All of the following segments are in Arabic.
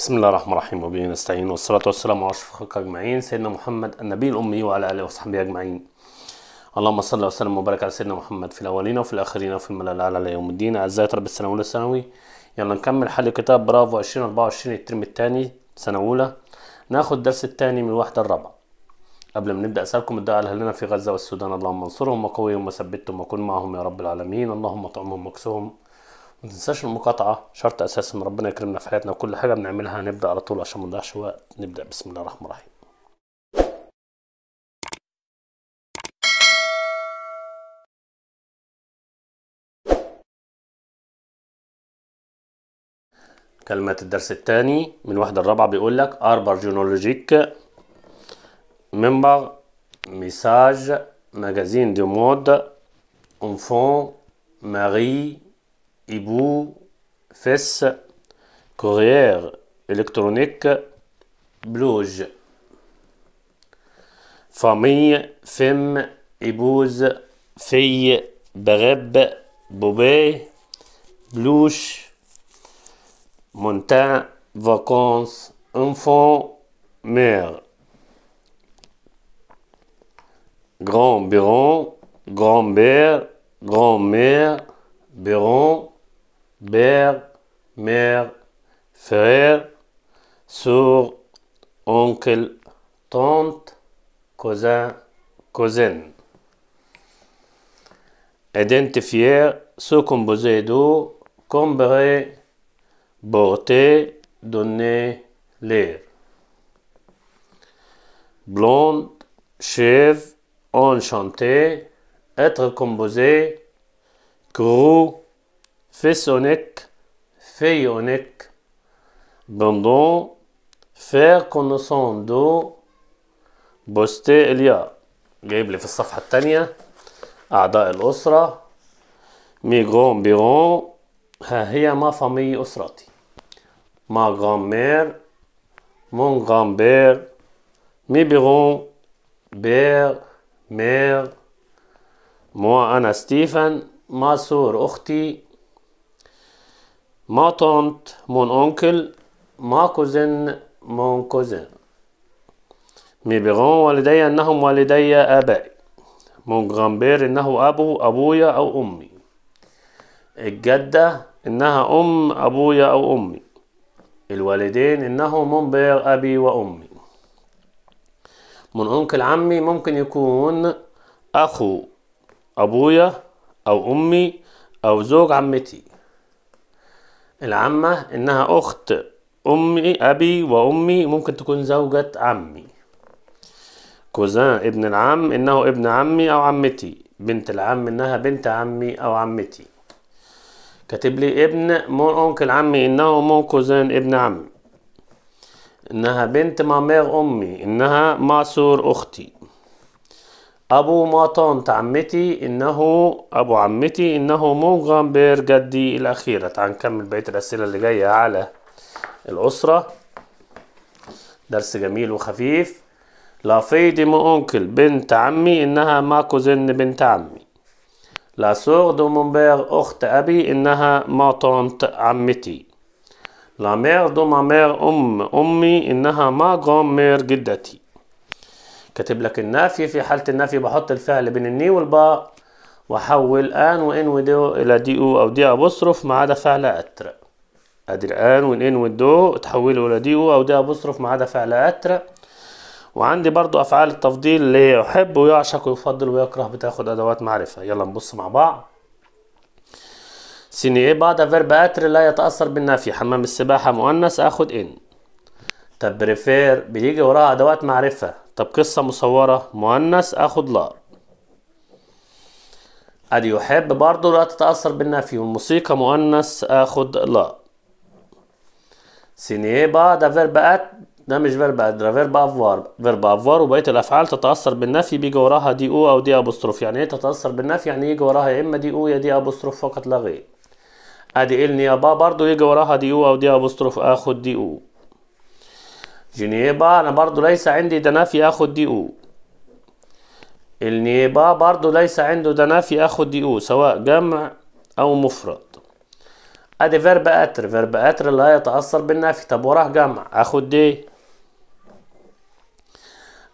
بسم الله الرحمن الرحيم وبه نستعين والصلاة والسلام على أشرف خلق أجمعين سيدنا محمد النبي الأمي وعلى آله وصحبه أجمعين اللهم صل وسلم وبارك على سيدنا محمد في الأولين وفي الآخرين وفي الملأ الأعلى على يوم الدين أعزائي طلبة السنة الأولى الثانوي يلا نكمل حل كتاب برافو 2024 الترم الثاني سنة أولى ناخد الدرس الثاني من الواحدة الرابعة قبل ما نبدأ أسألكم الدعاء لأهلنا في غزة والسودان اللهم انصرهم وقويهم وثبتهم وكن معهم يا رب العالمين اللهم اطعمهم واكسهم ما تنساش المقاطعة شرط أساسي إن ربنا يكرمنا في حياتنا وكل حاجة بنعملها نبدأ على طول عشان ما نضيعش وقت نبدأ بسم الله الرحمن الرحيم كلمات الدرس الثاني من واحدة الرابعة بيقول لك أربر جينولوجيك منبر ميساج ماجازين دي مود انفون ماري hibou, fesse, courrière électronique, blouge. Famille, femme, épouse, fille, béreb, bobet, blouche, montagne, vacances, enfant, mère. Grand-buron, grand-père, grand-mère, buron grand père grand mère biron Bère, mère, frère, Sœur, oncle, tante, cousin, cousine. Identifier, se composé d'eau, combrer, porter, donner, lire. Blonde, chèvre, enchanté, être composé, gros, Fesonec, Feyonec. Bendon, كونوسون دو بوستي اليا جايب لي في الصفحة التانية أعضاء الأسرة غون بيغون ها هي ما فامي أسرتي ما مير مون بير مي بيغون بير مير مو أنا ستيفن ما سور أختي ما تونت مون أونكل ما كوزن مون كوزن مي بيغون والدي أنهم والدي آبائي مون جرامبير إنه أبو أبويا أو أمي الجدة إنها أم أبويا أو أمي الوالدين إنه مون بير أبي وأمي مون أونكل عمي ممكن يكون أخو أبويا أو أمي أو زوج عمتي العمة إنها أخت أمي أبي وأمي ممكن تكون زوجة عمي كوزان ابن العم إنه ابن عمي أو عمتي بنت العم إنها بنت عمي أو عمتي كاتب لي ابن مون أونكل عمي إنه مون كوزان ابن عمي إنها بنت مامير أمي إنها ماسور أختي أبو ماطان عمتي إنه أبو عمتي إنه موغم جدي الأخيرة تعال نكمل بقية الأسئلة اللي جاية على الأسرة درس جميل وخفيف لا فيدي مو أونكل بنت عمي إنها ما كوزن بنت عمي لا سوغ دو مونبير أخت أبي إنها ما طونت عمتي لا مير دو ما مير أم أمي إنها ما غرام مير جدتي كاتب لك النافي في حالة النفي بحط الفعل بين الني والباء واحول ان وان ودو الى دي او او دي ابوستروف ما عدا فعل اتر ادي الان والان والدو تحوله الى دي او او دي ابوستروف ما عدا فعل اتر وعندي برضو افعال التفضيل اللي هي يحب ويعشق ويفضل ويكره بتاخد ادوات معرفه يلا نبص مع بعض سيني ايه بعد فيرب اتر لا يتاثر بالنفي حمام السباحه مؤنث اخد ان طب بريفير بيجي وراها ادوات معرفه طب قصه مصوره مؤنث اخد لا ادي يحب برضه لا تتاثر بالنفي والموسيقى مؤنث اخد لا سينيبا ده فيرب ات ده مش فيرب ات ده فيرب افوار فيرب افوار وبقيه الافعال تتاثر بالنفي بيجي وراها دي او او دي ابوستروف يعني ايه تتاثر بالنفي يعني يجي وراها يا اما دي او يا دي ابوستروف فقط لا غير ادي النيابه برضه يجي وراها دي او او دي ابوستروف اخد دي او جنيبة أنا برضو ليس عندي دنافي أخد دي أو النيبا برضو ليس عنده دنافي أخد دي أو سواء جمع أو مفرد أدي فيرب أتر فيرب أتر لا يتأثر بالنفي طب وراه جمع أخد دي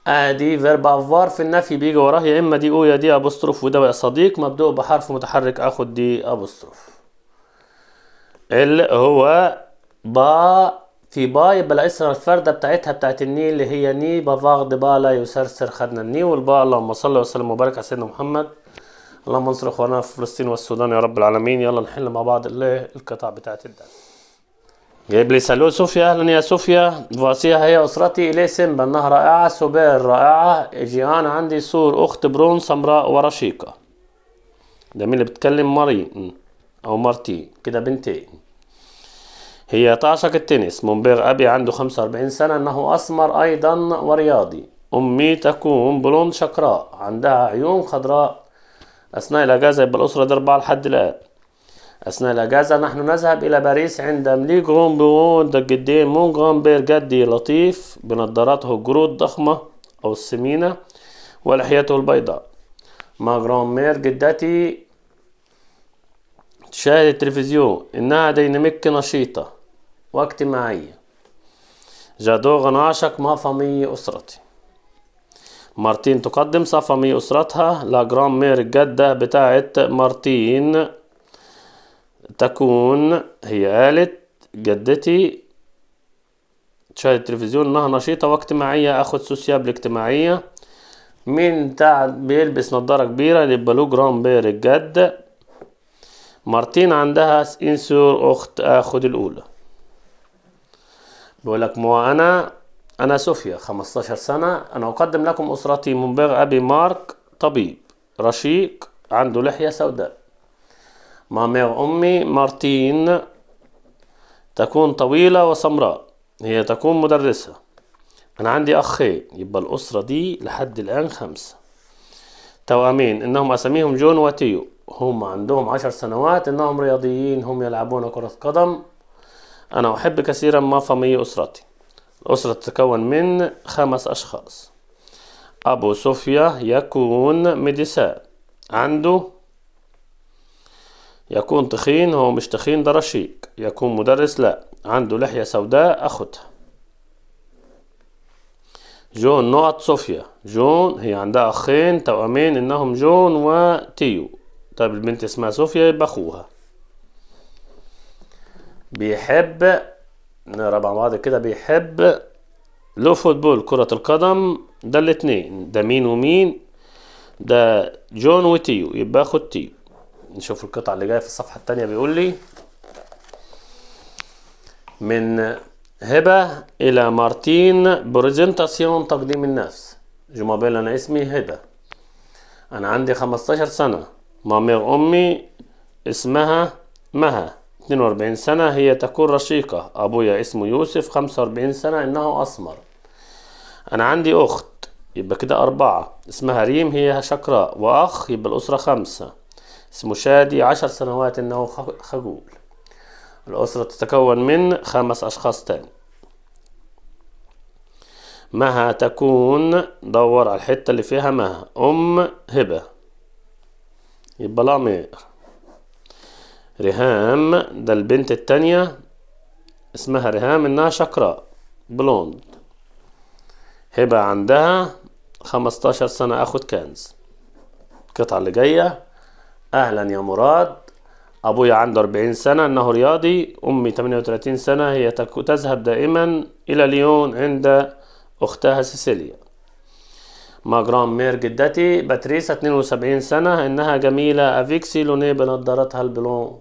ادي فيرب افار في النفي بيجي وراه يا اما دي او يا دي ابوستروف وده يا صديق مبدوء بحرف متحرك اخد دي ابوستروف اللي هو با في باي بالاسرة الفردة بتاعتها بتاعت النيل اللي هي ني بفاغ دبالا يسرسر خدنا الني والباء اللهم صل وسلم وبارك على سيدنا محمد اللهم انصر اخواننا في فلسطين والسودان يا رب العالمين يلا نحل مع بعض القطع بتاعت الدم جايب لي سلو صوفيا اهلا يا صوفيا فاسيا هي اسرتي الي سيمبا انها رائعه سوبر رائعه جيان عندي سور اخت برون سمراء ورشيقه ده مين اللي بتكلم ماري او مارتي كده بنتين هي تعشق التنس منبغ أبي عنده 45 سنة أنه أسمر أيضا ورياضي أمي تكون بلون شقراء عندها عيون خضراء أثناء الأجازة يبقى الأسرة دي أربعة لحد الآن أثناء الأجازة نحن نذهب إلى باريس عند ملي جرون بيرون دجدي مون جرون بير جدي لطيف بنظاراته الجرود ضخمة أو السمينة ولحيته البيضاء ما جرون مير جدتي تشاهد التلفزيون إنها ديناميك نشيطة واجتماعية جادو غناشك ما فمي أسرتي مارتين تقدم صفمي أسرتها لاجرام مير الجدة بتاعت مارتين تكون هي قالت جدتي تشاهد التلفزيون انها نشيطة واجتماعية اخد سوسياب اجتماعية مين بتاع بيلبس نضارة كبيرة يبقى له جرام بير الجد مارتين عندها انسور اخت اخد الاولى بيقول لك ما انا صوفيا 15 سنه انا اقدم لكم اسرتي منبغ ابي مارك طبيب رشيق عنده لحيه سوداء مامير امي مارتين تكون طويله وسمراء هي تكون مدرسه انا عندي اخين يبقى الاسره دي لحد الان خمسه توامين انهم اساميهم جون وتيو هم عندهم عشر سنوات انهم رياضيين هم يلعبون كره قدم أنا أحب كثيرا ما فمي أسرتي الأسرة تتكون من خمس أشخاص أبو صوفيا يكون مدساء عنده يكون تخين هو مش تخين ده رشيق يكون مدرس لا عنده لحية سوداء أخدها جون نقط صوفيا جون هي عندها أخين توأمين إنهم جون وتيو طيب البنت اسمها صوفيا يبقى أخوها بيحب نقرا مع بعض كده بيحب لو فوتبول كرة القدم ده الاتنين ده مين ومين ده جون وتيو يبقى اخد تيو نشوف القطعة اللي جاية في الصفحة التانية بيقول لي من هبة إلى مارتين برزنتاسيون تقديم النفس جمابيل أنا اسمي هبة أنا عندي خمستاشر سنة مامير أمي اسمها مها 42 سنة هي تكون رشيقة أبويا اسمه يوسف 45 سنة إنه أسمر أنا عندي أخت يبقى كده أربعة اسمها ريم هي شقراء وأخ يبقى الأسرة خمسة اسمه شادي عشر سنوات إنه خجول الأسرة تتكون من خمس أشخاص تاني مها تكون دور على الحتة اللي فيها مها أم هبة يبقى الأمير ريهام ده البنت التانية اسمها ريهام إنها شقراء بلوند هبة عندها خمستاشر سنة أخد كنز القطعة اللي جاية أهلا يا مراد أبويا عنده اربعين سنة إنه رياضي أمي تمانية وتلاتين سنة هي تذهب دائما إلى ليون عند أختها سيسيليا ما جرام مير جدتي باتريسا اتنين وسبعين سنة إنها جميلة أفيكسي لونيه بنضارتها البلون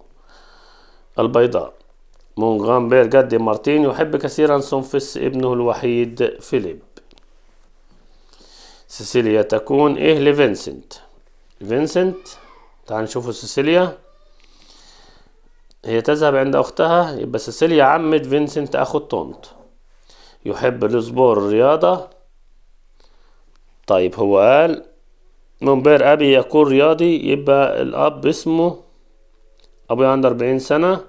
البيضاء مونغامبير دي مارتين يحب كثيرا سونفس ابنه الوحيد فيليب سيسيليا تكون إيه لفينسنت فينسنت تعال نشوفوا سيسيليا هي تذهب عند أختها يبقى سيسيليا عمة فينسنت أخو الطنط يحب السبور الرياضة طيب هو قال مونبير أبي يكون رياضي يبقى الأب اسمه أبوي عنده أربعين سنة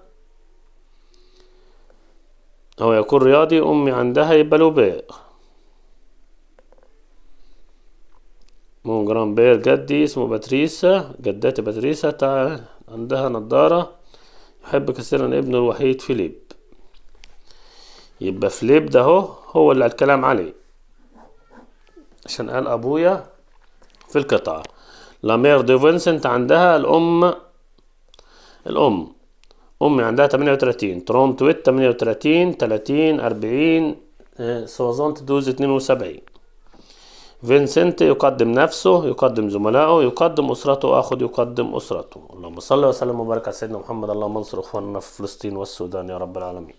هو يكون رياضي أمي عندها يبقى له بيق مون جرام بير جدي اسمه باتريسا جدتي باتريسا عندها نضارة يحب كثيرا ابنه الوحيد فيليب يبقى فيليب ده هو هو اللي الكلام عليه عشان قال أبويا في القطعة لامير دي فينسنت عندها الأم الأم أمي يعني عندها 38 ترون تويت 38 30 40 سوزانت تدوز 72 فينسنت يقدم نفسه يقدم زملائه يقدم أسرته أخذ يقدم أسرته اللهم صل وسلم وبارك على سيدنا محمد اللهم انصر إخواننا في فلسطين والسودان يا رب العالمين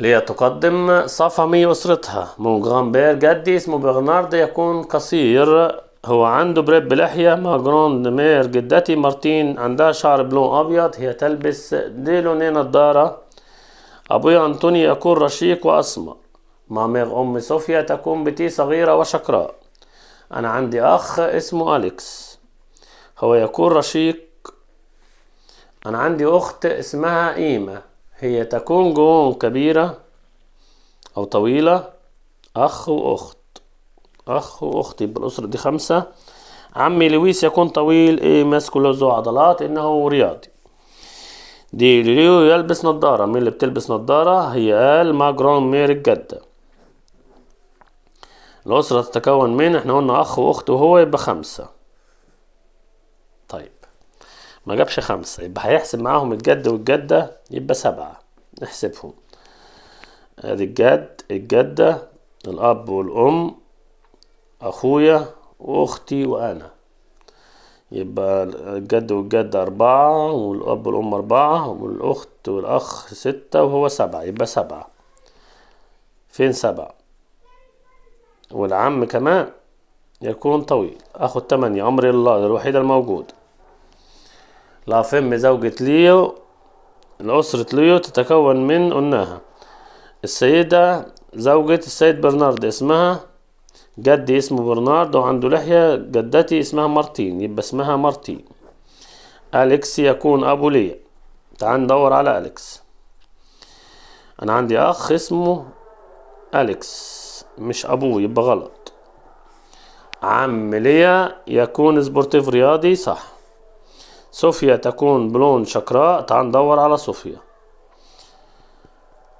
تقدم صفا مي أسرتها مونغامبير جدي اسمه برنارد يكون قصير هو عنده بريب بلحية ما جروند مير جدتي مارتين عندها شعر بلون أبيض هي تلبس لونين نضارة أبوي أنطوني يكون رشيق وأسمر مع ميغ أم صوفيا تكون بتي صغيرة وشقراء أنا عندي أخ اسمه أليكس هو يكون رشيق أنا عندي أخت اسمها إيما هي تكون جون كبيرة أو طويلة أخ وأخت أخ وأختي بالأسرة دي خمسة عمي لويس يكون طويل إيه ماسكه ذو عضلات إنه رياضي دي ليو يلبس نظارة مين اللي بتلبس نظارة هي آل ماجرون مير الجدة الأسرة تتكون من إحنا قلنا أخ وأخت وهو يبقى خمسة طيب ما جابش خمسة يبقى هيحسب معاهم الجد والجدة يبقى سبعة نحسبهم ادي الجد الجدة الأب والأم أخويا وأختي وأنا يبقى الجد والجد أربعة والأب والأم أربعة والأخت والأخ ستة وهو سبعة يبقى سبعة فين سبعة والعم كمان يكون طويل أخو التمانية أمر الله الوحيد الموجود لا فم زوجة ليو الأسرة ليو تتكون من قلناها السيدة زوجة السيد برنارد اسمها جدي اسمه برنارد وعنده لحية جدتي اسمها مارتين يبقى اسمها مارتين أليكس يكون أبو ليا تعال ندور على أليكس أنا عندي أخ اسمه أليكس مش أبوه يبقى غلط عم ليا يكون سبورتيف رياضي صح صوفيا تكون بلون شقراء تعال ندور على صوفيا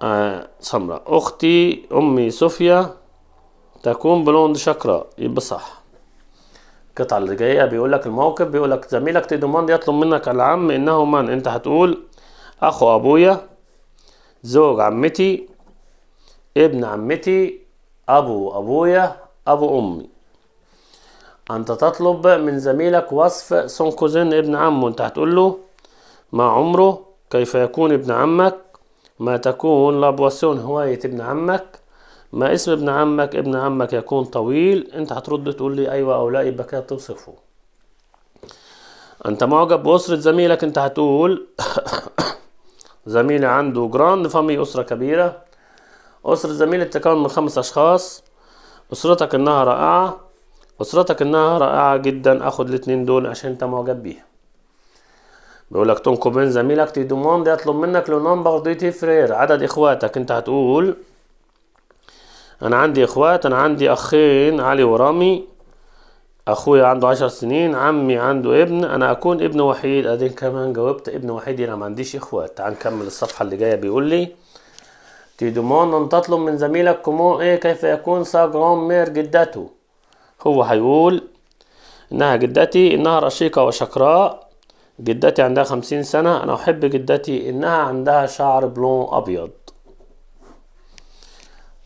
آه سمراء أختي أمي صوفيا تكون بلوند شاكرا يبقى صح القطعة اللي جاية بيقول لك الموقف بيقول لك زميلك تيدوماند يطلب منك العم انه من انت هتقول اخو ابويا زوج عمتي ابن عمتي ابو ابويا ابو امي انت تطلب من زميلك وصف سونكوزين ابن عمه انت هتقول له ما عمره كيف يكون ابن عمك ما تكون لابواسون هواية ابن عمك ما اسم ابن عمك ابن عمك يكون طويل انت هترد تقول لي ايوه او لا يبقى كده بتوصفه انت معجب باسرة زميلك انت هتقول زميلي عنده جراند فامي اسرة كبيرة اسرة زميلي تتكون من خمس اشخاص اسرتك انها رائعة اسرتك انها رائعة جدا اخد الاتنين دول عشان انت معجب بيها بيقولك تنكو بين زميلك تي دوموند يطلب منك لو نمبر دي تي فرير عدد اخواتك انت هتقول انا عندي اخوات انا عندي اخين علي ورامي اخويا عنده عشر سنين عمي عنده ابن انا اكون ابن وحيد ادين كمان جاوبت ابن وحيد انا ما عنديش اخوات تعال نكمل الصفحه اللي جايه بيقول لي تيدومون ان تطلب من زميلك كومون ايه كيف يكون سا جران مير جدته هو هيقول انها جدتي انها رشيقة وشقراء جدتي عندها خمسين سنة انا احب جدتي انها عندها شعر بلون ابيض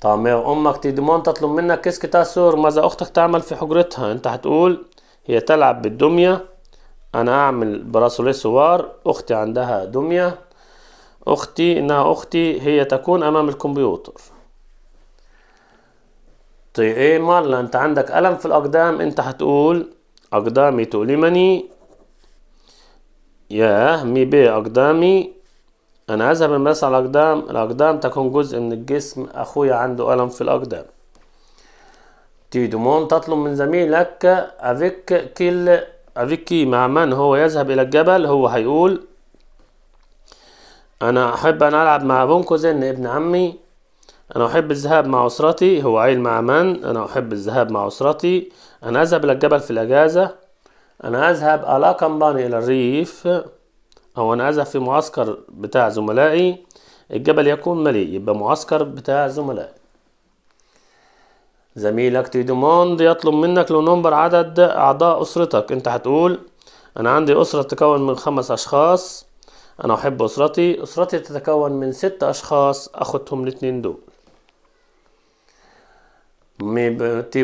طب امك تدمان تطلب منك كيس قطع سور ماذا اختك تعمل في حجرتها انت هتقول هي تلعب بالدميه انا اعمل براسولي سوار اختي عندها دميه اختي انها اختي هي تكون امام الكمبيوتر طيب ايه مالا انت عندك الم في الاقدام انت هتقول اقدامي تؤلمني ياه مي بي اقدامي أنا عايز أعمل مقياس على الأقدام الأقدام تكون جزء من الجسم أخويا عنده ألم في الأقدام تي دومون تطلب من زميلك أفيك كيل أفيكي مع من هو يذهب إلى الجبل هو هيقول أنا أحب أن ألعب مع بونكوزن ابن عمي أنا أحب الذهاب مع أسرتي هو عيل مع من أنا أحب الذهاب مع أسرتي أنا أذهب إلى الجبل في الأجازة أنا أذهب على كمباني إلى الريف أو أنا أذهب في معسكر بتاع زملائي الجبل يكون مليء يبقى معسكر بتاع زملائي زميلك تي دوموند يطلب منك لو نمبر عدد أعضاء أسرتك أنت هتقول أنا عندي أسرة تتكون من خمس أشخاص أنا أحب أسرتي أسرتي تتكون من ست أشخاص أخدهم الاتنين دول تي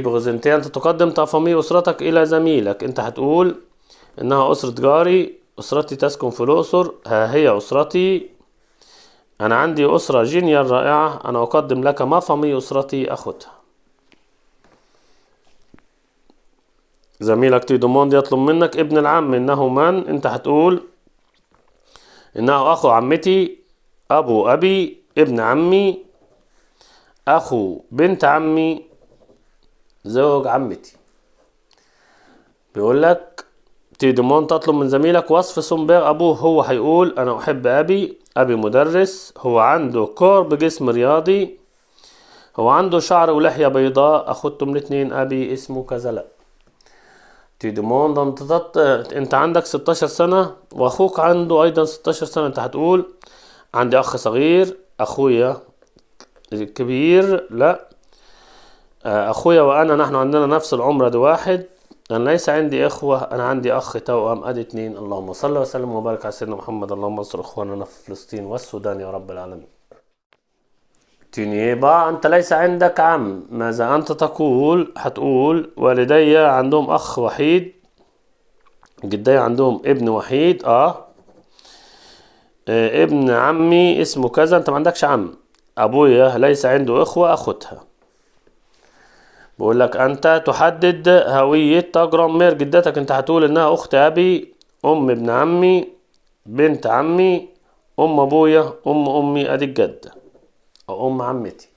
انت تقدم تفاهيم أسرتك إلى زميلك أنت هتقول إنها أسرة جاري أسرتي تسكن في الأقصر ها هي أسرتي أنا عندي أسرة جينيا رائعة أنا أقدم لك ما فمي أسرتي أخوتها زميلك تيدوموند يطلب منك ابن العم إنه من أنت هتقول إنه أخو عمتي أبو أبي ابن عمي أخو بنت عمي زوج عمتي بيقول لك تيدمون تطلب من زميلك وصف سومبير أبوه هو هيقول أنا أحب أبي أبي مدرس هو عنده كور بجسم رياضي هو عنده شعر ولحية بيضاء أخدته من اتنين أبي اسمه كذا لأ تيدمون أنت عندك 16 سنة وأخوك عنده أيضا 16 سنة أنت هتقول عندي أخ صغير أخويا كبير لأ آه، أخويا وأنا نحن عندنا نفس العمر ده واحد أنا ليس عندي إخوة أنا عندي أخ توأم أدي اتنين اللهم صل وسلم وبارك على سيدنا محمد اللهم انصر إخواننا في فلسطين والسودان يا رب العالمين تنيبا أنت ليس عندك عم ماذا أنت تقول هتقول والدي عندهم أخ وحيد جدي عندهم ابن وحيد آه. اه ابن عمي اسمه كذا أنت ما عندكش عم أبويا ليس عنده إخوة أخوتها بيقول لك انت تحدد هوية تجرم مير جدتك انت هتقول انها اخت ابي ام ابن عمي بنت عمي ام ابويا ام امي ادي الجدة او ام عمتي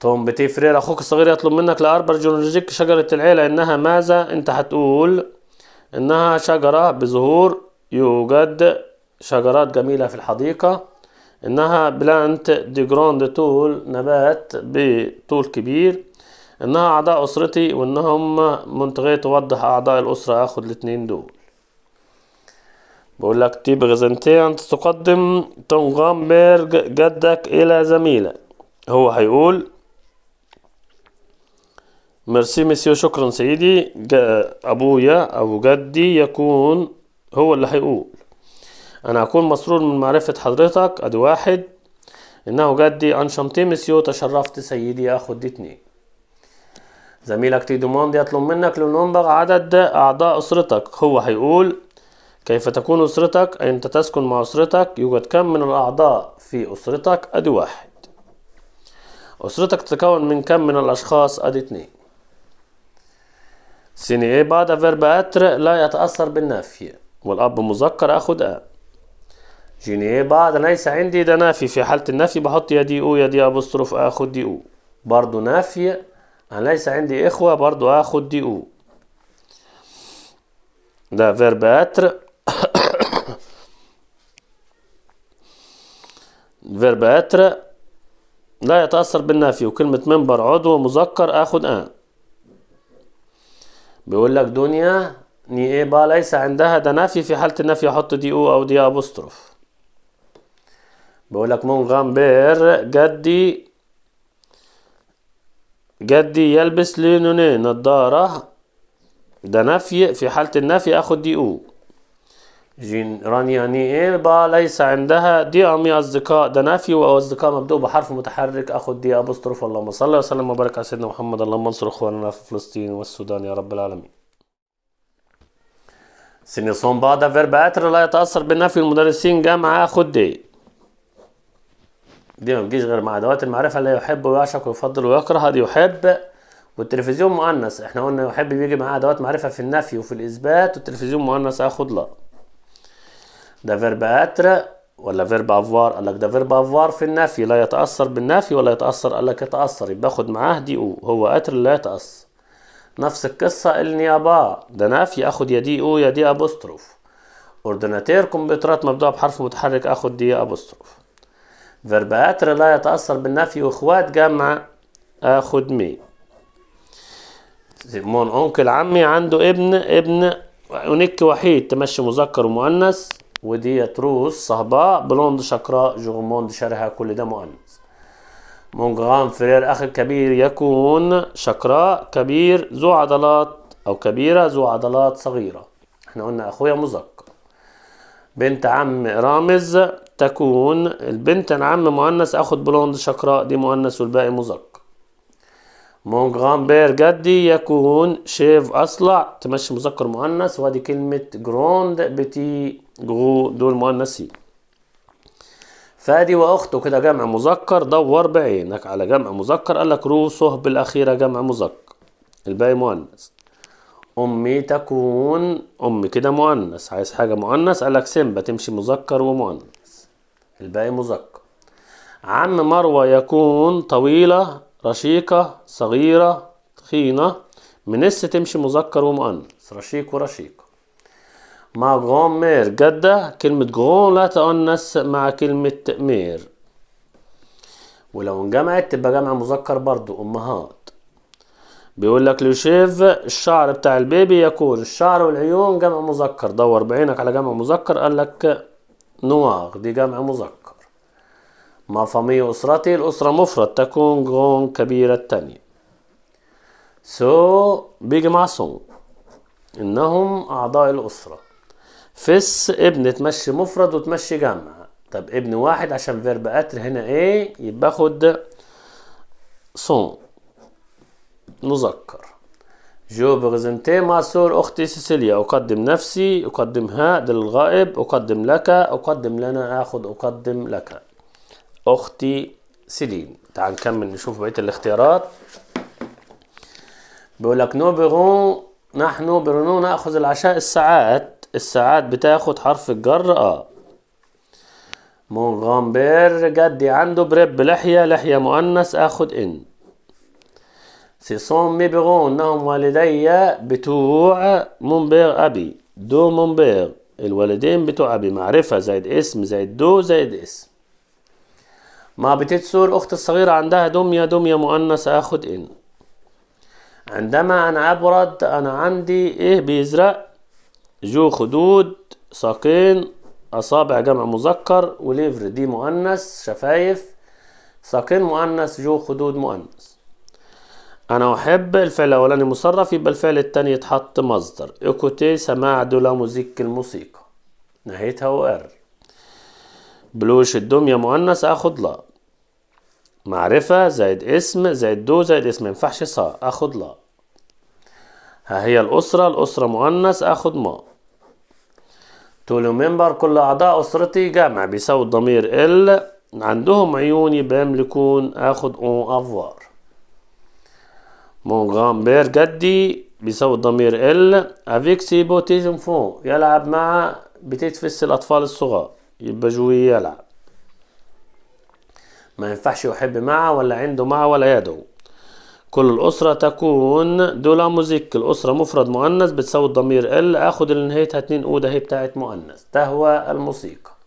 توم بتي فرير اخوك الصغير يطلب منك لاربر جونجيك شجرة العيلة انها ماذا انت هتقول انها شجرة بزهور يوجد شجرات جميلة في الحديقة انها بلانت دي جراند تول نبات بطول كبير انها اعضاء اسرتي وانهم منتجية توضح اعضاء الاسرة هاخد الاتنين دول بقول لك تيب تقدم تقدم بيرج جدك الى زميلك هو هيقول ميرسي مسيو شكرا سيدي ابويا او جدي يكون هو اللي هيقول أنا أكون مسرور من معرفة حضرتك أدي واحد إنه جدي أن مسيو تشرفت سيدي أخد اتنين زميلك تي دوموند يطلب منك لننبغ عدد أعضاء أسرتك هو هيقول كيف تكون أسرتك أنت تسكن مع أسرتك يوجد كم من الأعضاء في أسرتك أدي واحد أسرتك تتكون من كم من الأشخاص أدي اتنين سيني إيه بعد فيرب أتر لا يتأثر بالنافية والأب مذكر أخد أ جيني بعد ليس عندي ده نافي في حالة النفي بحط يا دي او يا دي ابوستروف اخد دي او برضو نافية أنا ليس عندي إخوة برضو آخد دي أو ده فيرب أتر فيرب أتر لا يتأثر بالنفي وكلمة منبر عضو مذكر آخد آن بيقول لك دنيا ني إيه بقى ليس عندها ده نفي في حالة النفي أحط دي أو أو دي أبوستروف بقول لك مونغامبير جدي جدي يلبس لينوني نضارة ده نفي في حالة النفي اخد دي او جين رانياني يعني ايه با ليس عندها دي امي اصدقاء ده نفي واصدقاء مبدوء بحرف متحرك اخد دي ابوستروف اللهم صل وسلم وبارك على سيدنا محمد اللهم انصر اخواننا في فلسطين والسودان يا رب العالمين سينيسون بعض فيرب اتر لا يتاثر بالنفي المدرسين جامعه اخد دي دي ما بتجيش غير مع ادوات المعرفه اللي يحب ويعشق ويفضل ويكره هذه يحب والتلفزيون مؤنث احنا قلنا يحب بيجي معاه ادوات معرفه في النفي وفي الاثبات والتلفزيون مؤنث اخد لا ده فيرب اتر ولا فيرب افوار قال لك ده فيرب افوار في النفي لا يتاثر بالنفي ولا يتاثر قال لك يتاثر يبقى اخد معاه دي او هو اتر لا يتاثر نفس القصه النيابه ده نفي اخد يا دي او يا دي ابوستروف اوردناتير كمبيوترات مبدوعة بحرف متحرك اخد دي ابوستروف أتر لا يتأثر بالنفي واخوات جمع اخد مي مون اونكل عمي عنده ابن ابن ونك وحيد تمشي مذكر ومؤنث ودي روس صهباء بلوند شقراء جورموند شرها كل ده مؤنث مون جرام فرير أخ الكبير يكون شقراء كبير ذو عضلات أو كبيرة ذو عضلات صغيرة احنا قلنا أخويا مذكر بنت عم رامز تكون البنت العم مؤنث اخد بلوند شقراء دي مؤنث والباقي مذكر مون غران بير جدي يكون شيف اصلع تمشي مذكر مؤنث وادي كلمة جروند بتي جو دول مؤنثين فادي واخته كده جمع مذكر دور بعينك على جمع مذكر قال لك روسه بالأخيرة جمع مذكر الباقي مؤنث امي تكون ام كده مؤنث عايز حاجة مؤنث قال لك سيمبا تمشي مذكر ومؤنث الباقي مزق عم مروة يكون طويلة رشيقة صغيرة تخينة منس تمشي مذكر ومؤنث رشيق ورشيقة مع غون مير جدة كلمة غون لا تؤنس مع كلمة مير ولو انجمعت تبقى جمع مذكر برضو أمهات بيقول لك ليشيف الشعر بتاع البيبي يكون الشعر والعيون جمع مذكر دور بعينك على جمع مذكر قال لك نوار دي جمع مذكر مع فامي أسرتي الأسرة مفرد تكون جون كبيرة التانية سو بيجي مع سون إنهم أعضاء الأسرة فس ابن تمشي مفرد وتمشي جمع طب ابن واحد عشان فيرب أتر هنا ايه يبقى خد سون مذكر جو بغزمتي ماسور أختي سيسيليا أقدم نفسي أقدمها للغائب أقدم لك أقدم لنا آخذ أقدم لك أختي سيلين تعال نكمل نشوف بقية الاختيارات بيقول لك نوبرون نحن برونو نأخذ العشاء الساعات الساعات بتاخد حرف الجر آه غامبير جدي عنده بريب لحية لحية مؤنث آخد إن سي مي بيغون انهم والدي بتوع منبير ابي دو منبير الوالدين بتوع ابي معرفه زائد اسم زائد دو زائد اسم ما بتتسور اخت الصغيره عندها دميه دميه مؤنث اخد ان عندما انا ابرد انا عندي ايه بيزرق جو خدود ساقين اصابع جمع مذكر وليفر دي مؤنث شفايف ساقين مؤنث جو خدود مؤنث انا احب الفعل الاولاني مصرف يبقى الفعل التاني يتحط مصدر ايكوتي سماع دو لا موزيك الموسيقى نهايتها او ار بلوش الدمية مؤنث اخد لا معرفة زائد اسم زائد دو زائد اسم مينفعش صا اخد لا ها هي الأسرة الأسرة مؤنث اخد ما تولو منبر كل أعضاء أسرتي جمع بيساوي الضمير ال عندهم عيون يبقى يملكون اخد اون افوار Mon grand-père جدي بيساوي الضمير ال افيك سي بوتيز انفون يلعب مع فيس الأطفال الصغار يبقى جوي يلعب ما ينفعش يحب معه ولا عنده معه ولا يده كل الأسرة تكون دولا موزيك الأسرة مفرد مؤنث بتساوي الضمير ال آخد اللي نهايتها اتنين أودة هي بتاعت مؤنث تهوى الموسيقى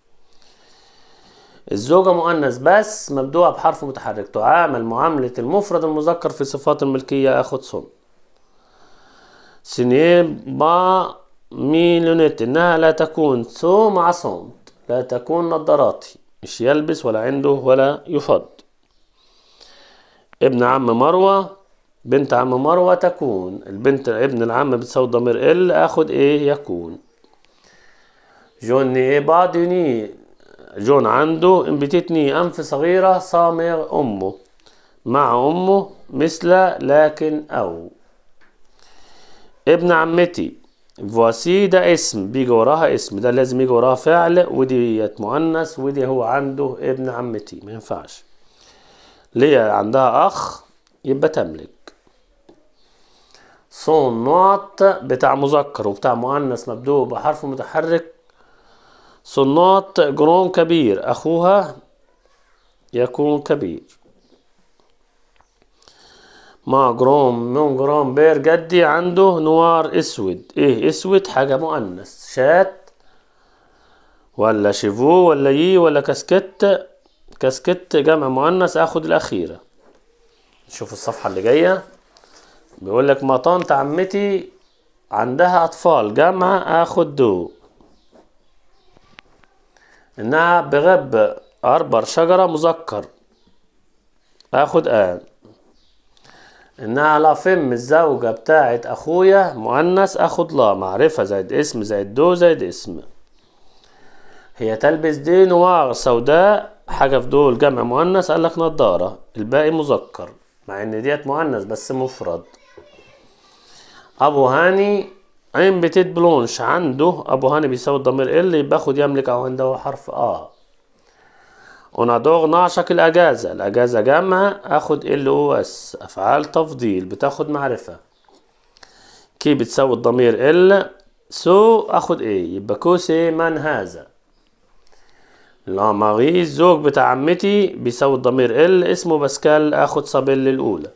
الزوجة مؤنث بس مبدوعة بحرف متحرك تعامل معاملة المفرد المذكر في صفات الملكية آخد صم سنية با ميلونيت إنها لا تكون سو مع صمت لا تكون نظاراتي مش يلبس ولا عنده ولا يفض ابن عم مروة بنت عم مروة تكون البنت ابن العم بتساوي ضمير ال آخد إيه يكون جوني إيه؟ با دوني جون عنده انبتتني أنف صغيرة صامغ أمه مع أمه مثل لكن أو ابن عمتي فواسي ده اسم بيجي وراها اسم ده لازم يجي وراها فعل ودي مؤنث ودي هو عنده ابن عمتي ما ينفعش ليا عندها أخ يبقى تملك صون نوت بتاع مذكر وبتاع مؤنث مبدوء بحرف متحرك صناط جرون كبير أخوها يكون كبير ما جروم من جروم بير جدي عنده نوار اسود ايه اسود حاجة مؤنث شات ولا شيفو ولا يي ولا كاسكت كاسكت جمع مؤنث اخد الاخيرة نشوف الصفحة اللي جاية بيقول لك ما عمتي عندها اطفال جمع اخد دو إنها بغب أربر شجرة مذكر آخد آن إنها لا فم الزوجة بتاعت أخويا مؤنث أخد لا معرفة زائد اسم زائد دو زائد اسم هي تلبس دي نوار سوداء حاجة في دول جمع مؤنث قال لك نضارة الباقي مذكر مع إن ديت مؤنث بس مفرد أبو هاني عين بتيت بلونش عنده ابو هاني بيساوي الضمير ال يبقى اخد يملك او عنده حرف اه ونادوغ نعشق الاجازه الاجازه جمع اخد ال او اس افعال تفضيل بتاخد معرفه كي بتساوي الضمير ال سو اخد ايه يبقى كوسي من هذا لا ماري الزوج بتاع عمتي بيساوي الضمير ال اسمه باسكال اخد صابيل الاولى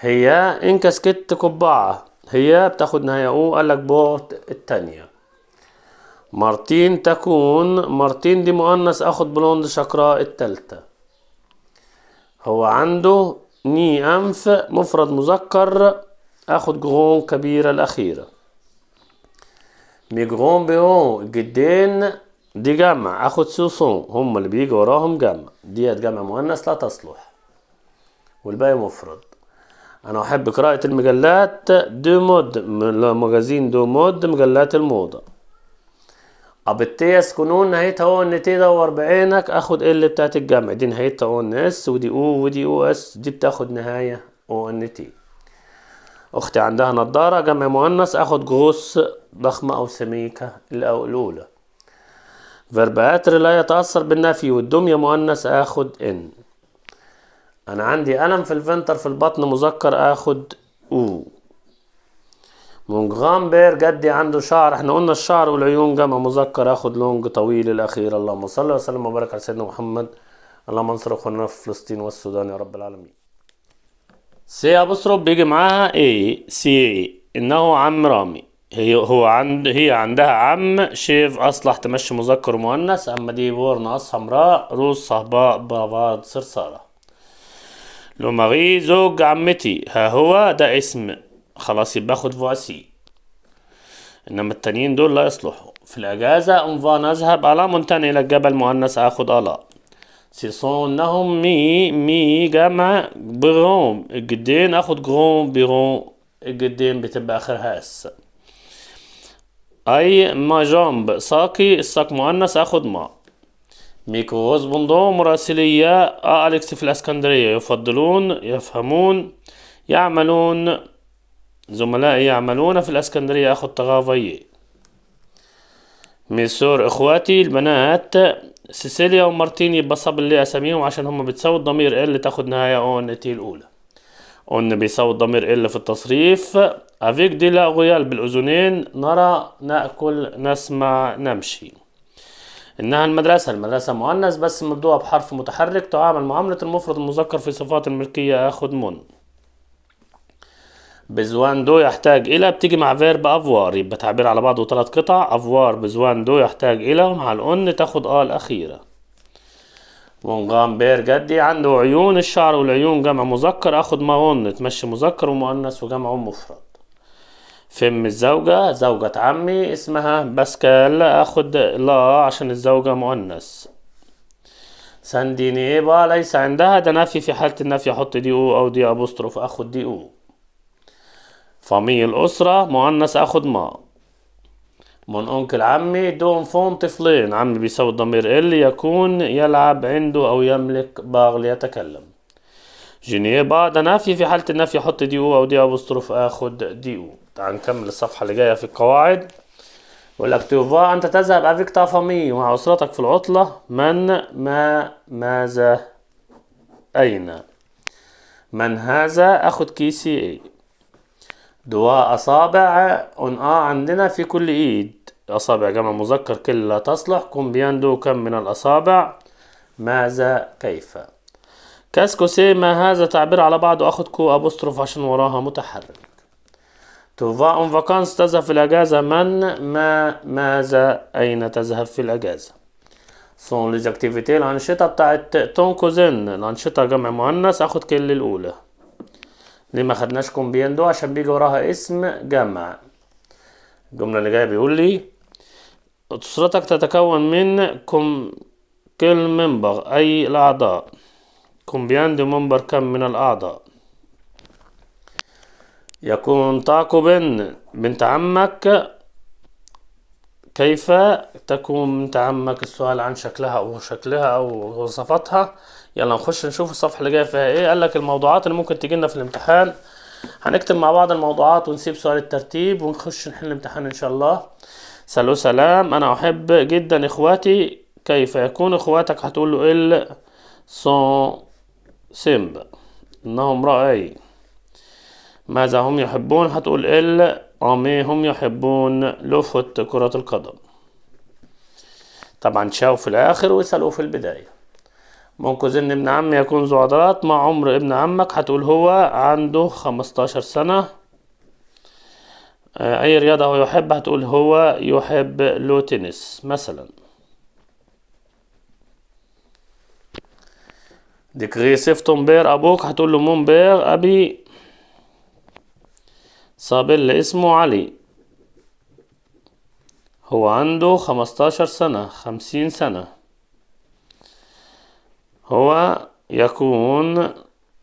هي انكسكت قبعه هي بتاخد نهاية أو قال لك بعد التانية مرتين تكون مرتين دي مؤنث أخد بلوند شقراء التالتة هو عنده ني أنف مفرد مذكر أخد جغون كبيرة الأخيرة ميجرون بيون جدين دي جمع أخد سوسون هم اللي بيجي وراهم جمع ديت جمع مؤنث لا تصلح والباقي مفرد انا احب قراءة المجلات دو مود مجازين دو مود مجلات الموضة اب كنون نهايتها او ان تي دور بعينك اخد ال بتاعت الجمع دي نهايتها او ان اس ودي او ودي او اس دي بتاخد نهاية او ان تي اختي عندها نضارة جمع مؤنث اخد قوس ضخمة او سميكة الاولى فيربات لا يتأثر بالنفي والدمية مؤنث اخد ان انا عندي الم في الفنتر في البطن مذكر اخد او غامبير جدي عنده شعر احنا قلنا الشعر والعيون جمع مذكر اخد لونج طويل الاخير اللهم صل وسلم وبارك على سيدنا محمد اللهم انصر اخواننا في فلسطين والسودان يا رب العالمين سي ابوستروف بيجي معاها ايه سي إيه؟ انه عم رامي هي هو عند هي عندها عم شيف اصلح تمشي مذكر مؤنث اما دي بورن اصحى حمراء روس صهباء بافارد صرصاره لو ماري زوج عمتي ها هو ده اسم خلاص يبقى اخد فواسي انما التانيين دول لا يصلحوا في الاجازة انفان اذهب على مونتان الى الجبل مؤنس اخد الا صونهم مي مي جمع بروم الجدين اخد جروم بروم الجدين بتبقى اخرها اس اي ما جامب ساقي الساق مؤنث اخد ما ميكوز غوزبوندو مراسلية آه، أليكس في الإسكندرية يفضلون يفهمون يعملون زملائي يعملون في الإسكندرية أخو التغافي ميسور إخواتي البنات سيسيليا ومارتيني بصب اللي أساميهم عشان هم بتصوت الضمير ال تاخد نهاية أون تي الأولى أون بيصوت الضمير ال في التصريف أفيك دي لا غيال بالأذنين نرى نأكل نسمع نمشي إنها المدرسة المدرسة مؤنث بس مبدوءة بحرف متحرك تعامل معاملة المفرد المذكر في صفات الملكية آخد من بزوان دو يحتاج إلى بتيجي مع فيرب أفوار يبقى تعبير على بعضه ثلاث قطع أفوار بزوان دو يحتاج إلى ومع الأن تاخد آه الأخيرة ونغام بير جدي عنده عيون الشعر والعيون جمع مذكر أخد ما أن تمشي مذكر ومؤنث وجمع مفرد فم الزوجة زوجة عمي اسمها باسكال اخد لا عشان الزوجة مؤنث ساندينيبا ليس عندها ده نفي في حالة النفي احط دي او او دي ابوستروف اخد دي او فامي الاسرة مؤنث اخد ما من أنكل عمي دون فون طفلين عمي بيساوي الضمير ال يكون يلعب عنده أو يملك باغ باغل يتكلم جنيبا ده نفي في حالة النفي احط دي او أو دي أبوستروف آخد دي او تعال نكمل الصفحة اللي جاية في القواعد يقول لك تيوفا أنت تذهب أفيك تافامي مع أسرتك في العطلة من ما ماذا أين من هذا أخد كيسي إيه دواء أصابع أن آه عندنا في كل إيد أصابع جمع مذكر كل لا تصلح كومبيان دو كم من الأصابع ماذا كيف كاسكو سي ما هذا تعبير على بعض أخد كو أبوستروف عشان وراها متحرك تو فا اون vacances تذهب في الأجازة من ما ماذا أين تذهب في الأجازة سون les activités الأنشطة بتاعت ton cousin الأنشطة جمع مؤنث أخد كل الأولى ليه ما خدناش كومبيندو عشان بيجي وراها اسم جمع الجملة اللي جاية بيقول لي أسرتك تتكون من كم كل منبر أي الأعضاء كومبياندو منبر كم من الأعضاء يكون بن بنت عمك كيف تكون بنت عمك السؤال عن شكلها او شكلها او وصفتها يلا نخش نشوف الصفحه اللي جايه فيها ايه قال لك الموضوعات اللي ممكن تجي لنا في الامتحان هنكتب مع بعض الموضوعات ونسيب سؤال الترتيب ونخش نحل الامتحان ان شاء الله سلو سلام انا احب جدا اخواتي كيف يكون اخواتك هتقول له ال سون سيمب انهم رأي ماذا هم يحبون هتقول ال رامي هم يحبون لفت كرة القدم طبعا شاو في الآخر وسألوه في البداية منقذ إن ابن عمي يكون ذو عضلات ما عمر ابن عمك هتقول هو عنده خمستاشر سنة آه، أي رياضة هو يحب هتقول هو يحب لو تنس مثلا ديكري سيفتون بير أبوك هتقول له مون بير أبي صاب اللي اسمه علي هو عنده خمستاشر سنة خمسين سنة هو يكون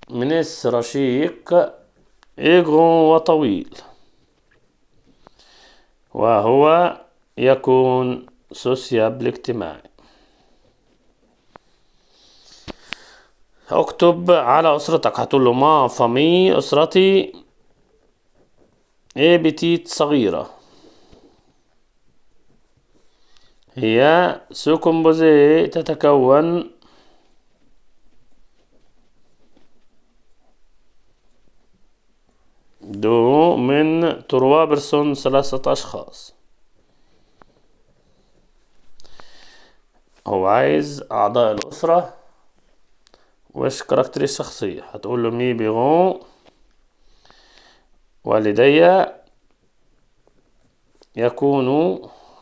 من رشيق إيغون وطويل وهو يكون سوسياب اجتماعي اكتب على أسرتك هتقول له ما فامي أسرتي بتيت صغيرة هي سوكومبوزي تتكون دو من تروا برسون ثلاثة أشخاص هو عايز أعضاء الأسرة وش كاركتري الشخصية هتقول له مي إيه بيغون والدي يكون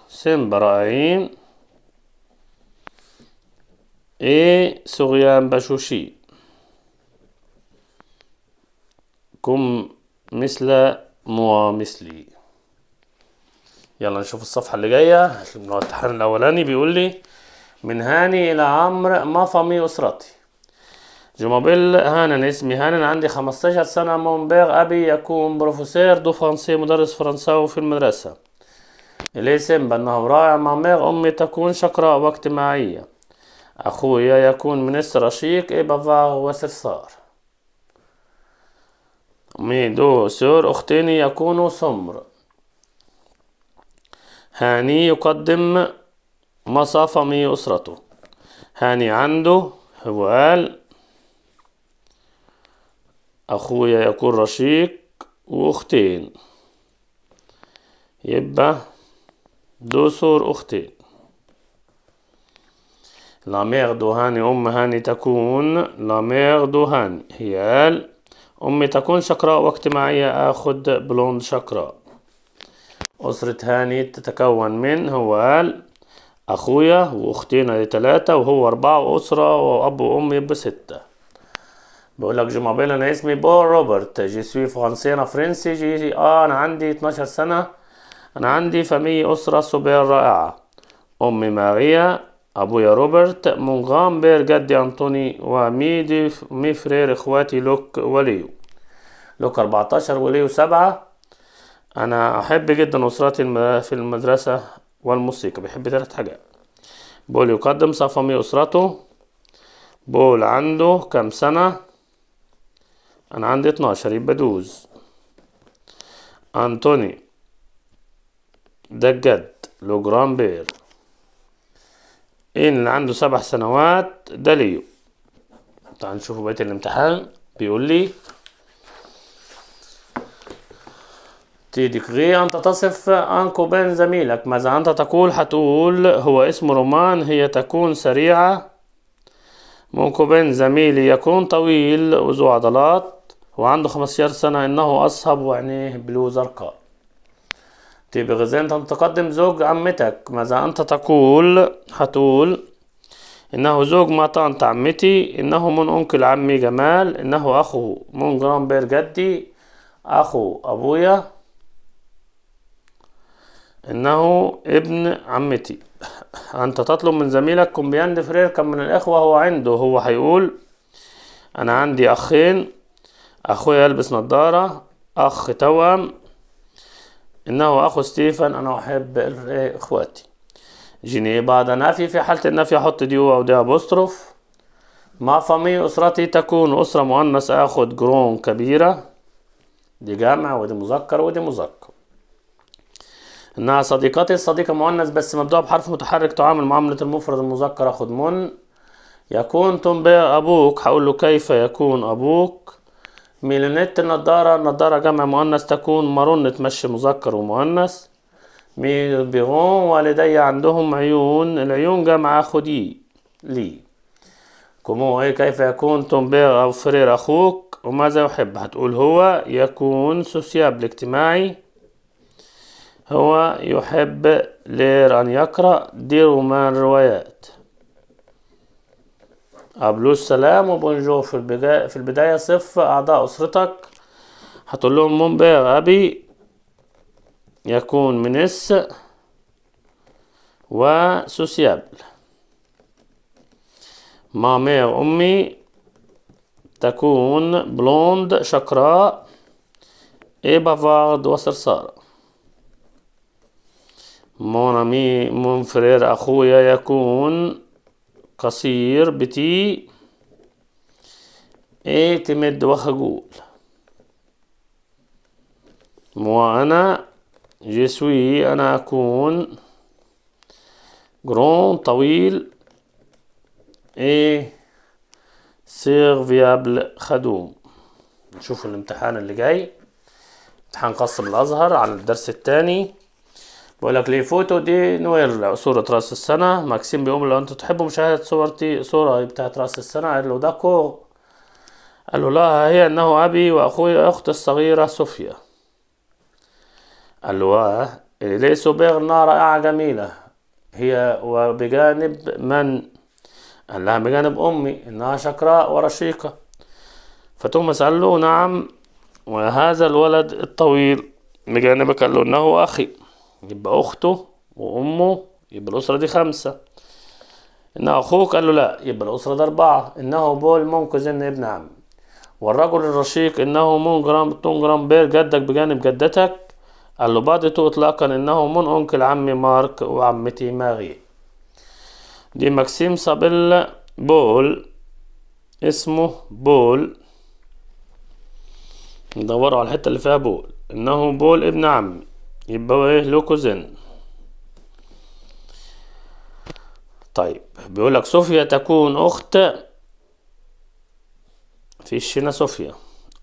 سمبرائين إي سغيان بشوشي كم مثل موا مثلي يلا نشوف الصفحة اللي جاية من الامتحان الأولاني بيقول لي من هاني إلى عمرو ما فامي أسرتي جومابيل هانن اسمي هانن عندي 15 سنة منبغ أبي يكون بروفيسور دو فرنسي مدرس فرنساوي في المدرسة الاسم بأنه رائع منبغ أمي تكون شقراء واجتماعية أخويا يكون منستر أشيك إي بافاغ وسرسار مي دو سور أختين يكونوا سمر هاني يقدم مصافة مي أسرته هاني عنده هو قال أخويا يكون رشيق وأختين يبقى دوسور أختين لا مير دو هاني أم هاني تكون لا مير دو هاني آل أمي تكون شقراء واجتماعية آخد بلوند شقراء أسرة هاني تتكون من هو آل أخويا وأختين ثلاثة وهو أربعة وأسرة وأب وأم يبقى ستة بقول لك جو مابيل انا اسمي بول روبرت جي سوي فرنسي انا فرنسي جي اه انا عندي 12 سنه انا عندي فمي اسره سوبر رائعه امي ماريا ابويا روبرت من بير جدي انطوني وميدي مي فرير اخواتي لوك وليو لوك 14 وليو 7 انا احب جدا اسرتي في المدرسه والموسيقى بيحب ثلاث حاجات بول يقدم صفامي اسرته بول عنده كام سنه أنا عندي 12 يبقى دوز أنتوني ده الجد لو جرام بير إن اللي عنده سبع سنوات ده ليو تعال نشوف بقية الامتحان بيقول لي تيديكغي أنت تصف عن كوبين زميلك ماذا أنت تقول هتقول هو اسم رومان هي تكون سريعة من زميلي يكون طويل وذو عضلات وعنده 15 سنة إنه أصهب وعينيه بلو زرقاء طيب إذا أنت تقدم زوج عمتك ماذا أنت تقول هتقول إنه زوج ما عمتي إنه من أنكل عمي جمال إنه أخو من جرامبير جدي أخو أبويا إنه ابن عمتي أنت تطلب من زميلك كومبياند فرير كم من الإخوة هو عنده هو هيقول أنا عندي أخين أخويا يلبس نظارة أخ توأم إنه أخو ستيفن أنا أحب إخواتي جيني بعد نفي في حالة النفي أحط دي أو دي أبوستروف مع فمي أسرتي تكون أسرة مؤنث آخد جرون كبيرة دي جامع ودي مذكر ودي مذكر إنها صديقاتي الصديقة مؤنث بس مبدوعة بحرف متحرك تعامل معاملة المفرد المذكر آخد من يكون تنبئ أبوك هقول له كيف يكون أبوك ميلونيت النضارة النضارة جمع مؤنث تكون مارون تمشي مذكر ومؤنث بيرون والدي عندهم عيون العيون جمع خدي لي كومو هي إيه، كيف يكون تومبير أو فرير أخوك وماذا يحب هتقول هو يكون سوسيابل اجتماعي هو يحب لير أن يقرأ دير من روايات قابلوه السلام وبونجور في البداية في البداية صف أعضاء أسرتك هتقول لهم مون بير أبي يكون منس وسوسيابل ما مير أمي تكون بلوند شقراء اي بافارد وسرسارة مون أمي مون فرير أخويا يكون قصير بتي اعتمد إيه تمد وخجول مو أنا جسوي أنا أكون جرون طويل اي سيرفيابل فيابل خدوم نشوف الامتحان اللي جاي امتحان قصر الأزهر على الدرس الثاني بقول لك لي فوتو دي نوير صورة راس السنة ماكسيم بيقول له انتوا تحبوا مشاهدة صورتي صورة بتاعت راس السنة قال له داكو قال له لا هي انه ابي واخوي واختي الصغيرة صوفيا قال له ليسوا بغنا رائعة جميلة هي وبجانب من قال لها بجانب امي انها شقراء ورشيقة فتوماس قال له نعم وهذا الولد الطويل بجانبك قال له انه اخي يبقى أخته وأمه يبقى الأسرة دي خمسة إنه أخوك قال له لا يبقى الأسرة دي أربعة إنه بول منقذ إن ابن عم والرجل الرشيق إنه مون جرام تون جرام بير جدك بجانب جدتك قال له بعدته إطلاقا إنه مون أنكل عمي مارك وعمتي ماغي دي ماكسيم صابيل بول اسمه بول ندوروا على الحتة اللي فيها بول إنه بول ابن عمي يبقى هو ايه لوكوزين طيب بيقول لك صوفيا تكون اخت فيش هنا صوفيا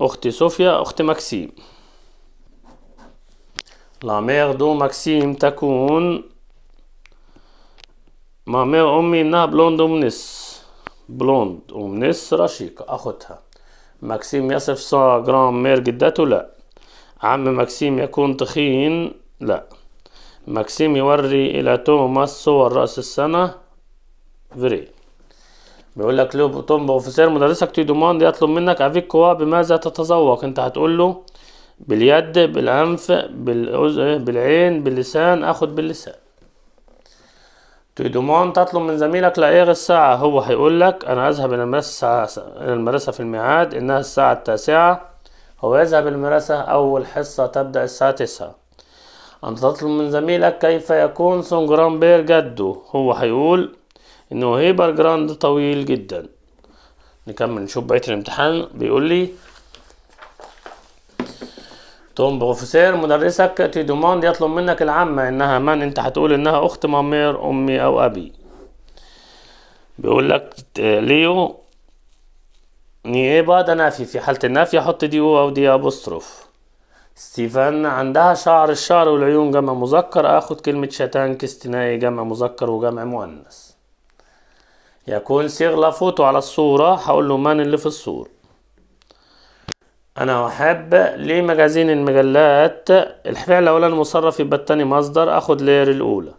اختي صوفيا اخت ماكسيم لا مير دو ماكسيم تكون ما مير امي انها بلوند ومنس بلوند ومنس رشيقة اخوتها ماكسيم يصف سا جرام مير جدته لا عم ماكسيم يكون تخين لا ماكسيم يوري إلى توماس صور رأس السنة فري بيقول لك لو توم اوفيسير مدرسك تي دوموند يطلب منك افيك كوا بماذا تتذوق انت هتقول له باليد بالانف بالعين باللسان اخد باللسان تي دوموند تطلب من زميلك لايغ الساعة هو هيقول لك انا اذهب الى المدرسة الى المدرسة في الميعاد انها الساعة التاسعة هو يذهب المدرسة أول حصة تبدأ الساعة تسعة أنت تطلب من زميلك كيف يكون سونجران بير جده هو هيقول إنه هيبر جراند طويل جدا نكمل نشوف بقية الامتحان بيقول لي توم بروفيسير مدرسك تي دوموند يطلب منك العمة إنها من أنت هتقول إنها أخت مامير أمي أو أبي بيقول لك ليو نيابة ده نافي في حالة النفي أحط دي أو أو دي أبوستروف ستيفان عندها شعر الشعر والعيون جمع مذكر آخد كلمة شتان استنائي جمع مذكر وجمع مؤنث يكون لا فوتو على الصورة هقول له من اللي في الصورة أنا أحب ليه مجازين المجلات الفعل الأولاني مصرف يبقى التاني مصدر أخد لير الأولى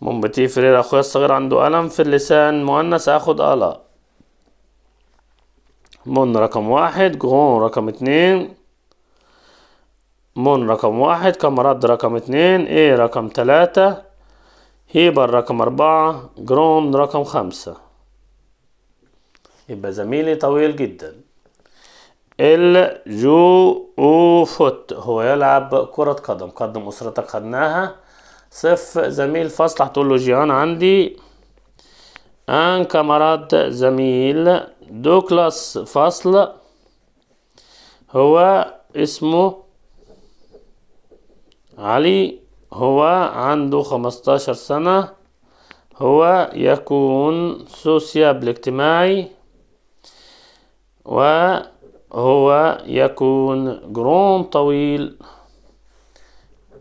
مومبتي فرير أخويا الصغير عنده ألم في اللسان مؤنث أخد ألا مون رقم واحد جون رقم اتنين مون رقم واحد كمرد رقم اتنين اي رقم تلاتة هيبر رقم أربعة جرون رقم خمسة يبقى زميلي طويل جدا جو او فوت هو يلعب كرة قدم قدم أسرتك خدناها صف زميل فصل هتقول له جيان عندي ان كامراد زميل دوكلاس فصل هو اسمه علي هو عنده خمستاشر سنة هو يكون سوسياب اجتماعي وهو يكون جرون طويل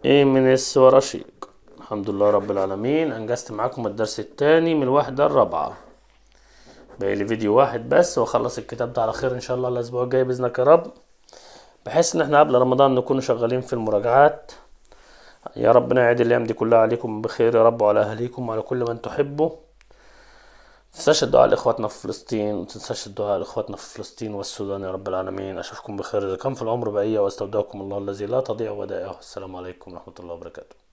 إيمنس ورشيق الحمد لله رب العالمين أنجزت معكم الدرس الثاني من الوحدة الرابعة باقي لي فيديو واحد بس واخلص الكتاب ده على خير ان شاء الله الاسبوع الجاي باذنك يا رب بحيث ان احنا قبل رمضان نكون شغالين في المراجعات يا ربنا يعيد الايام دي كلها عليكم بخير يا رب وعلى اهليكم وعلى كل من تحبه تنساش الدعاء لاخواتنا في فلسطين وتنساش الدعاء لاخواتنا في فلسطين والسودان يا رب العالمين اشوفكم بخير اذا كان في العمر بقيه واستودعكم الله الذي لا تضيع ودائعه السلام عليكم ورحمه الله وبركاته